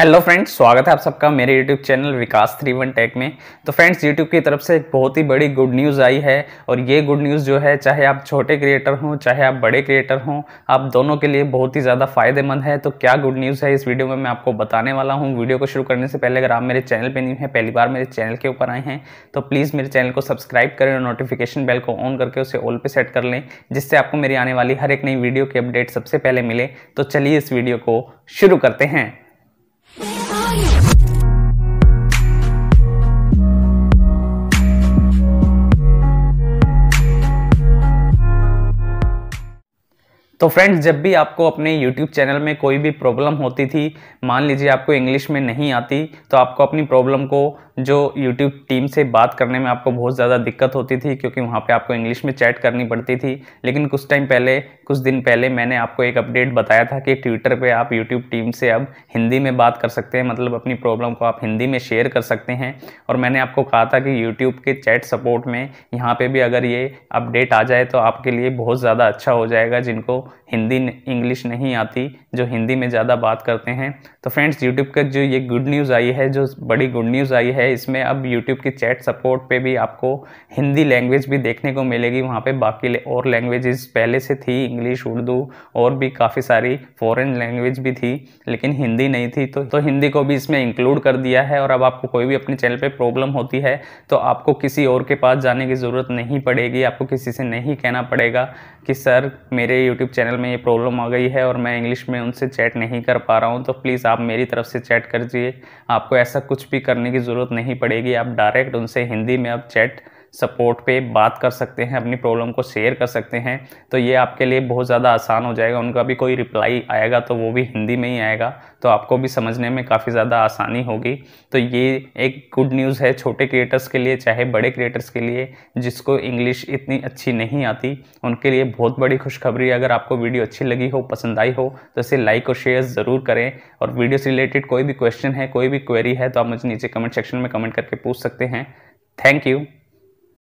hello friends स्वागत है आप सबका मेरे YouTube channel Vikas three one tech में तो फ्रेंड्स यूट्यूब की तरफ से एक बहुत ही बड़ी गुड न्यूज़ आई है और ये गुड न्यूज़ जो है चाहे आप छोटे क्रिएटर हों चाहे आप बड़े क्रिएटर हों आप दोनों के लिए बहुत ही ज़्यादा फायदेमंद है तो क्या गुड न्यूज़ है इस वीडियो में मैं आपको बताने वाला हूँ वीडियो को शुरू करने से पहले अगर आप मेरे चैनल पर नहीं हैं पहली बार मेरे चैनल के ऊपर आए हैं तो प्लीज़ मेरे चैनल को सब्सक्राइब करें और नोटिफिकेशन बेल को ऑन करके उसे ऑल पर सेट कर लें जिससे आपको मेरी आने वाली हर एक नई वीडियो की अपडेट सबसे पहले मिले तो चलिए इस वीडियो को शुरू करते हैं तो फ्रेंड्स जब भी आपको अपने YouTube चैनल में कोई भी प्रॉब्लम होती थी मान लीजिए आपको इंग्लिश में नहीं आती तो आपको अपनी प्रॉब्लम को जो YouTube टीम से बात करने में आपको बहुत ज़्यादा दिक्कत होती थी क्योंकि वहाँ पे आपको इंग्लिश में चैट करनी पड़ती थी लेकिन कुछ टाइम पहले कुछ दिन पहले मैंने आपको एक अपडेट बताया था कि ट्विटर पे आप YouTube टीम से अब हिंदी में बात कर सकते हैं मतलब अपनी प्रॉब्लम को आप हिंदी में शेयर कर सकते हैं और मैंने आपको कहा था कि यूट्यूब के चैट सपोर्ट में यहाँ पर भी अगर ये अपडेट आ जाए तो आपके लिए बहुत ज़्यादा अच्छा हो जाएगा जिनको हिंदी इंग्लिश नहीं आती जो हिंदी में ज़्यादा बात करते हैं तो फ्रेंड्स यूट्यूब का जो ये गुड न्यूज़ आई है जो बड़ी गुड न्यूज़ आई है है इसमें अब यूट्यूब की चैट सपोर्ट पे भी आपको हिंदी लैंग्वेज भी देखने को मिलेगी वहाँ पे बाकी और लैंग्वेजेस पहले से थी इंग्लिश उर्दू और भी काफ़ी सारी फॉरेन लैंग्वेज भी थी लेकिन हिंदी नहीं थी तो, तो हिंदी को भी इसमें इंक्लूड कर दिया है और अब आपको कोई भी अपने चैनल पर प्रॉब्लम होती है तो आपको किसी और के पास जाने की ज़रूरत नहीं पड़ेगी आपको किसी से नहीं कहना पड़ेगा कि सर मेरे यूट्यूब चैनल में ये प्रॉब्लम आ गई है और मैं इंग्लिश में उनसे चैट नहीं कर पा रहा हूँ तो प्लीज़ आप मेरी तरफ से चैट कर दीजिए आपको ऐसा कुछ भी करने की ज़रूरत नहीं नहीं पड़ेगी आप डायरेक्ट उनसे हिंदी में आप चैट सपोर्ट पे बात कर सकते हैं अपनी प्रॉब्लम को शेयर कर सकते हैं तो ये आपके लिए बहुत ज़्यादा आसान हो जाएगा उनका भी कोई रिप्लाई आएगा तो वो भी हिंदी में ही आएगा तो आपको भी समझने में काफ़ी ज़्यादा आसानी होगी तो ये एक गुड न्यूज़ है छोटे क्रिएटर्स के लिए चाहे बड़े क्रिएटर्स के लिए जिसको इंग्लिश इतनी अच्छी नहीं आती उनके लिए बहुत बड़ी खुशखबरी अगर आपको वीडियो अच्छी लगी हो पसंद आई हो तो इसे लाइक और शेयर ज़रूर करें और वीडियो से रिलेटेड कोई भी क्वेश्चन है कोई भी क्वेरी है तो आप मुझे नीचे कमेंट सेक्शन में कमेंट करके पूछ सकते हैं थैंक यू